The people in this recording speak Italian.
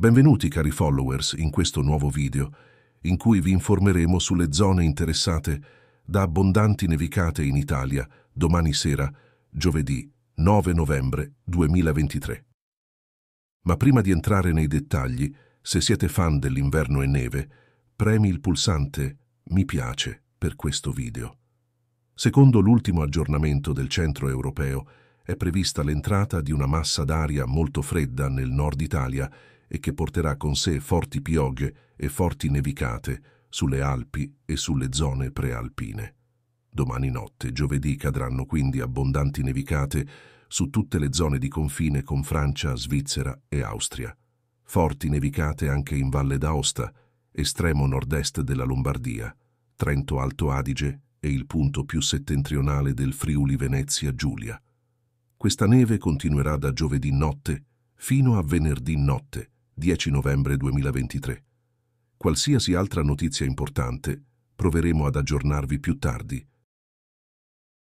Benvenuti cari followers in questo nuovo video in cui vi informeremo sulle zone interessate da abbondanti nevicate in Italia domani sera, giovedì 9 novembre 2023. Ma prima di entrare nei dettagli, se siete fan dell'inverno e neve, premi il pulsante Mi piace per questo video. Secondo l'ultimo aggiornamento del centro europeo, è prevista l'entrata di una massa d'aria molto fredda nel nord Italia e che porterà con sé forti piogge e forti nevicate sulle Alpi e sulle zone prealpine. Domani notte, giovedì, cadranno quindi abbondanti nevicate su tutte le zone di confine con Francia, Svizzera e Austria. Forti nevicate anche in Valle d'Aosta, estremo nord-est della Lombardia, Trento Alto Adige e il punto più settentrionale del Friuli Venezia Giulia. Questa neve continuerà da giovedì notte fino a venerdì notte, 10 novembre 2023. Qualsiasi altra notizia importante proveremo ad aggiornarvi più tardi